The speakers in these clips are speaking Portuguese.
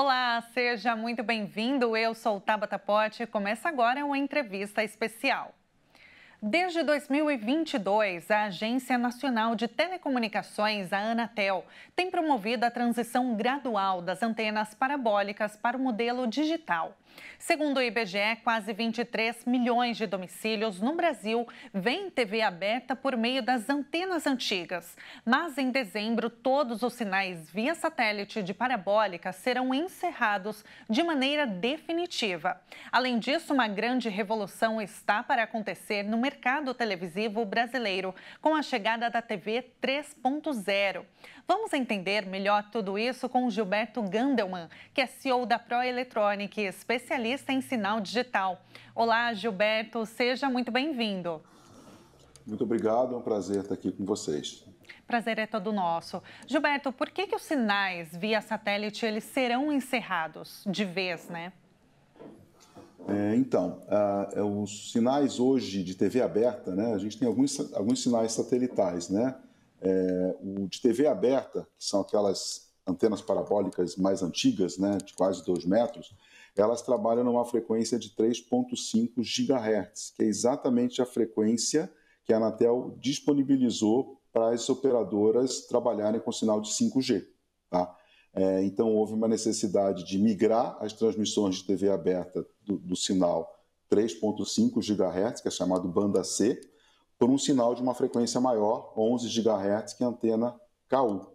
Olá, seja muito bem-vindo. Eu sou Tabata Pote e começa agora uma entrevista especial. Desde 2022, a Agência Nacional de Telecomunicações, a Anatel, tem promovido a transição gradual das antenas parabólicas para o modelo digital. Segundo o IBGE, quase 23 milhões de domicílios no Brasil vêm TV aberta por meio das antenas antigas. Mas em dezembro, todos os sinais via satélite de parabólica serão encerrados de maneira definitiva. Além disso, uma grande revolução está para acontecer no mercado televisivo brasileiro com a chegada da TV 3.0. Vamos entender melhor tudo isso com Gilberto Gandelman, que é CEO da Proeletronic, especialista especialista em sinal digital. Olá, Gilberto, seja muito bem-vindo. Muito obrigado, é um prazer estar aqui com vocês. Prazer é todo nosso. Gilberto, por que, que os sinais via satélite eles serão encerrados de vez, né? É, então, uh, os sinais hoje de TV aberta, né? A gente tem alguns, alguns sinais satelitais, né? É, o de TV aberta, que são aquelas antenas parabólicas mais antigas, né? De quase 2 metros, elas trabalham numa frequência de 3.5 GHz, que é exatamente a frequência que a Anatel disponibilizou para as operadoras trabalharem com sinal de 5G. Tá? É, então, houve uma necessidade de migrar as transmissões de TV aberta do, do sinal 3.5 GHz, que é chamado banda C, por um sinal de uma frequência maior, 11 GHz, que é a antena KU.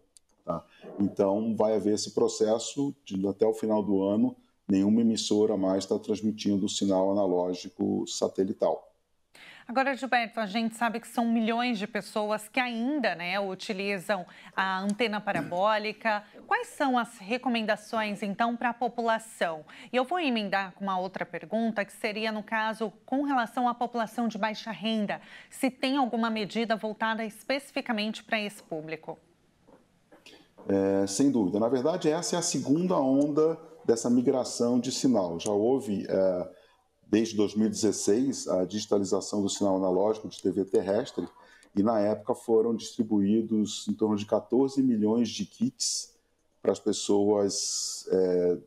Tá? Então, vai haver esse processo de, até o final do ano nenhuma emissora mais está transmitindo o sinal analógico satelital. Agora, Gilberto, a gente sabe que são milhões de pessoas que ainda né, utilizam a antena parabólica. Quais são as recomendações, então, para a população? E eu vou emendar com uma outra pergunta, que seria, no caso, com relação à população de baixa renda, se tem alguma medida voltada especificamente para esse público. É, sem dúvida. Na verdade, essa é a segunda onda dessa migração de sinal. Já houve, é, desde 2016, a digitalização do sinal analógico de TV terrestre, e na época foram distribuídos em torno de 14 milhões de kits para as pessoas é,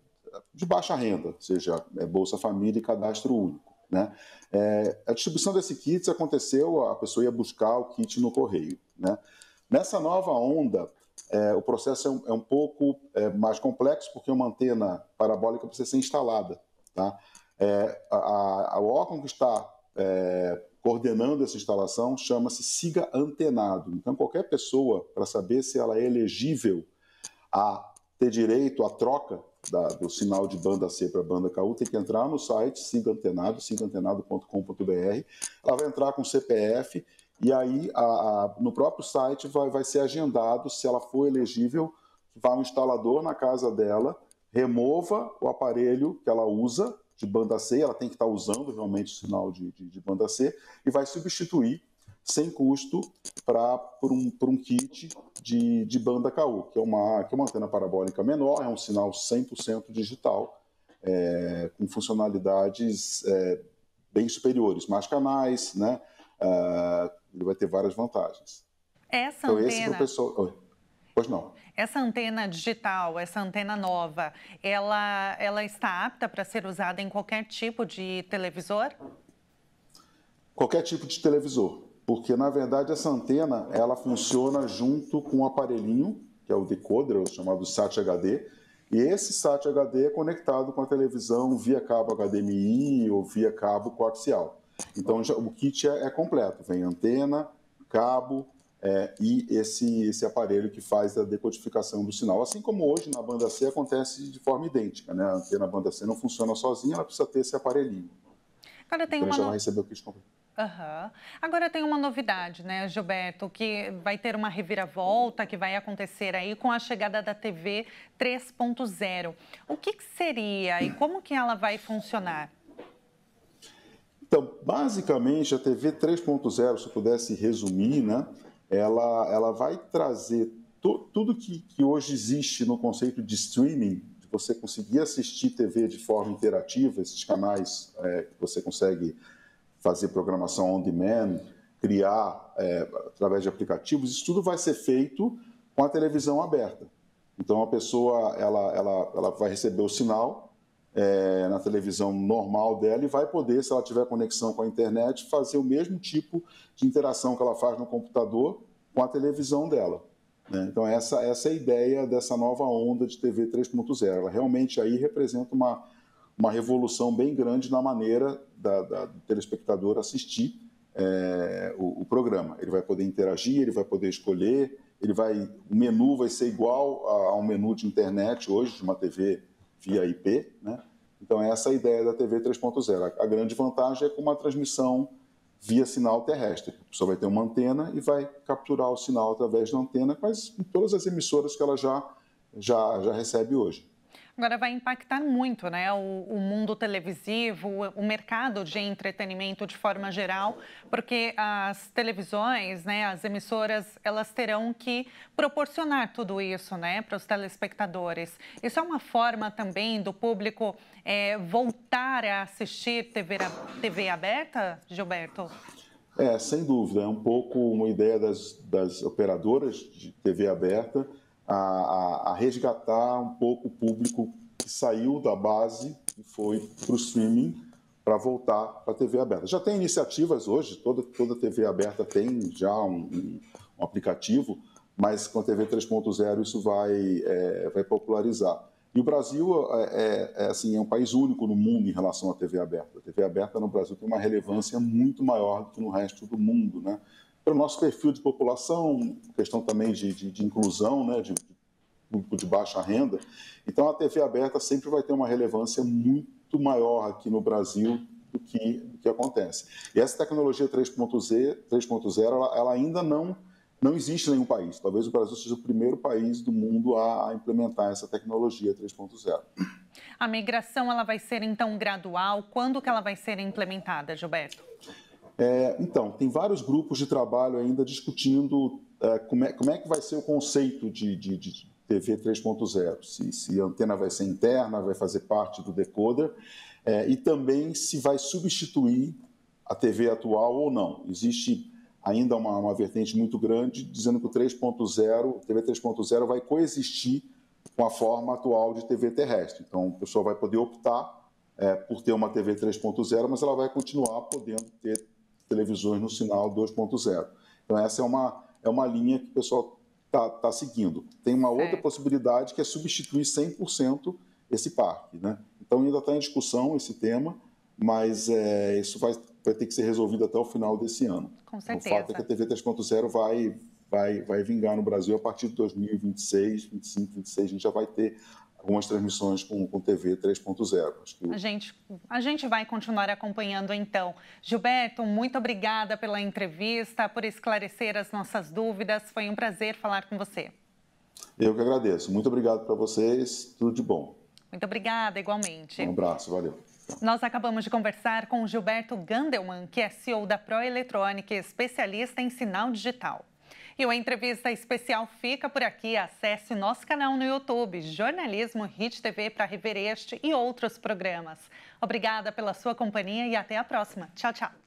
de baixa renda, ou seja, é Bolsa Família e Cadastro Único. Né? É, a distribuição desse kit aconteceu, a pessoa ia buscar o kit no correio. Né? Nessa nova onda é, o processo é um, é um pouco é, mais complexo porque uma antena parabólica precisa ser instalada. Tá? É, a, a, o órgão que está é, coordenando essa instalação chama-se SIGA antenado. Então, qualquer pessoa, para saber se ela é elegível a ter direito à troca da, do sinal de banda C para banda KU, tem que entrar no site Siga Antenado, sigaantenado.com.br. Ela vai entrar com CPF e aí, a, a, no próprio site, vai, vai ser agendado, se ela for elegível, vá um instalador na casa dela, remova o aparelho que ela usa de banda C, ela tem que estar tá usando realmente o sinal de, de, de banda C, e vai substituir sem custo pra, por, um, por um kit de, de banda KU, que é, uma, que é uma antena parabólica menor, é um sinal 100% digital, é, com funcionalidades é, bem superiores, mais canais, né? Uh, ele vai ter várias vantagens. Essa então, antena... esse Pois não. Essa antena digital, essa antena nova, ela, ela está apta para ser usada em qualquer tipo de televisor? Qualquer tipo de televisor, porque na verdade essa antena ela funciona junto com um aparelhinho, que é o decoder, o chamado SAT HD, e esse SAT HD é conectado com a televisão via cabo HDMI ou via cabo coaxial. Então já, o kit é, é, completo, vem antena, cabo é, e esse, esse aparelho que faz a decodificação do sinal. Assim como hoje na banda C acontece de forma idêntica, né? A antena banda C não funciona sozinha, ela precisa ter esse aparelhinho. tem então, uma. Já no... vai receber o kit completo. Uhum. Agora tem uma novidade, né, Gilberto, que vai ter uma reviravolta que vai acontecer aí com a chegada da TV 3.0. O que, que seria e como que ela vai funcionar? Então, basicamente, a TV 3.0, se eu pudesse resumir, né, ela, ela vai trazer to, tudo que, que hoje existe no conceito de streaming, de você conseguir assistir TV de forma interativa, esses canais é, que você consegue fazer programação on demand, criar é, através de aplicativos, isso tudo vai ser feito com a televisão aberta. Então a pessoa ela, ela, ela vai receber o sinal é, na televisão normal dela e vai poder, se ela tiver conexão com a internet, fazer o mesmo tipo de interação que ela faz no computador com a televisão dela. Né? Então, essa, essa é a ideia dessa nova onda de TV 3.0. Ela realmente aí representa uma, uma revolução bem grande na maneira da, da do telespectador assistir é, o, o programa. Ele vai poder interagir, ele vai poder escolher, ele vai, o menu vai ser igual a, a um menu de internet hoje, de uma TV via IP, né? Então é essa é a ideia da TV 3.0. A grande vantagem é com uma transmissão via sinal terrestre. A pessoa vai ter uma antena e vai capturar o sinal através da antena, mas em todas as emissoras que ela já já, já recebe hoje. Agora vai impactar muito, né? O, o mundo televisivo, o, mercado de entretenimento de forma geral, porque as televisões, né, as emissoras, elas terão que proporcionar tudo isso, né, para os telespectadores. Isso é uma forma também do público é, voltar a assistir TV, TV aberta, Gilberto? É, sem dúvida. É um pouco uma ideia das, das operadoras de TV aberta a, a, resgatar um pouco o público que saiu da base e foi para o streaming para voltar para a TV aberta. Já tem iniciativas hoje, toda, toda TV aberta tem já um, um aplicativo, mas com a TV 3.0 isso vai, é, vai popularizar. E o Brasil é, é, é, assim, é um país único no mundo em relação à TV aberta. A TV aberta no Brasil tem uma relevância muito maior do que no resto do mundo, né? para o nosso perfil de população, questão também de, de, de inclusão, né, de, público de baixa renda. Então, a TV aberta sempre vai ter uma relevância muito maior aqui no Brasil do que, do que acontece. E essa tecnologia 3.0, ela, ela ainda não não existe nenhum país. Talvez o Brasil seja o primeiro país do mundo a implementar essa tecnologia 3.0. A migração ela vai ser então gradual. Quando que ela vai ser implementada, Gilberto? É, então, tem vários grupos de trabalho ainda discutindo é, como, é, como, é, que vai ser o conceito de, de, de TV 3.0, se, se, a antena vai ser interna, vai fazer parte do decoder, é, e também se vai substituir a TV atual ou não. Existe ainda uma, uma vertente muito grande dizendo que o 3.0, TV 3.0 vai coexistir com a forma atual de TV terrestre. Então, o pessoal vai poder optar é, por ter uma TV 3.0, mas ela vai continuar podendo ter televisões no sinal 2.0. Então, essa é uma, é uma linha que o pessoal está tá seguindo. Tem uma outra possibilidade que é substituir 100% esse parque. Né? Então, ainda está em discussão esse tema, mas é, isso vai, vai ter que ser resolvido até o final desse ano. Com certeza. Então, o fato é que a TV 3.0 vai, vai, vai vingar no Brasil a partir de 2026, 25, 26, a gente já vai ter algumas transmissões com, com TV 3.0. A, gente, a gente vai continuar acompanhando então. Gilberto, muito obrigada pela entrevista, por esclarecer as nossas dúvidas. Foi um prazer falar com você. Eu que agradeço. Muito obrigado para vocês. Tudo de bom. Muito obrigada, igualmente. Um abraço, valeu. Nós acabamos de conversar com Gilberto Gandelman, que é CEO da Proeletrônica, especialista em sinal digital. E o Entrevista Especial fica por aqui. Acesse nosso canal no YouTube, Jornalismo Hit TV, para rever este e outros programas. Obrigada pela sua companhia e até a próxima. Tchau, tchau.